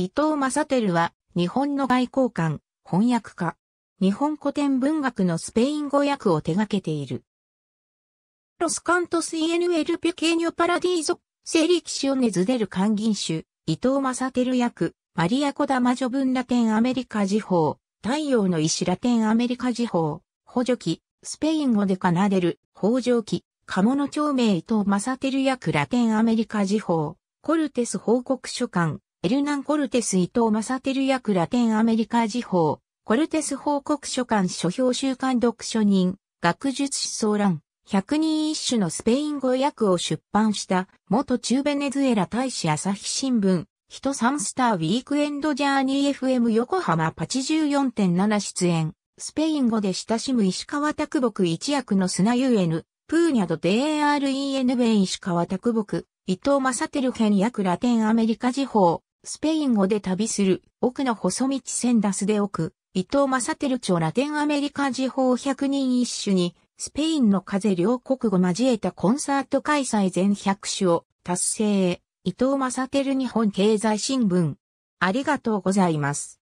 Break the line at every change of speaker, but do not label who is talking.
伊藤正輝は、日本の外交官、翻訳家、日本古典文学
のスペイン語訳を手掛けている。ロスカントス・イエヌ・エル・ n ケ l ニョ・パラディーゾ、a r a d i ネ・ズデル・ l e c 伊藤正輝役、マリア・コダマジョ文ラテンアメリカ時報、太陽の石ラテンアメリカ時報、補助機、スペイン語で奏でる、北条記、鴨の町名伊藤正輝役ラテンアメリカ時報、コルテス報告書館、エルナン・コルテス伊藤正ル役ラテンアメリカ時報、コルテス報告書館書評週刊読書人、学術思想欄、百人一首のスペイン語訳を出版した、元中ベネズエラ大使朝日新聞、ヒトサンスターウィークエンドジャーニー FM 横浜84.7出演。スペイン語で親しむ石川拓木一役の砂ゆえぬ、プーニャドデーアールイーエヌベイ石川拓木、伊藤正輝編役ラテンアメリカ時報、スペイン語で旅する、奥の細道センダスで奥、伊藤正輝著ラテンアメリカ時報100人一首に、スペインの風両国語交えたコンサート開催全
100を達成。伊藤正輝日本経済新聞。ありがとうございます。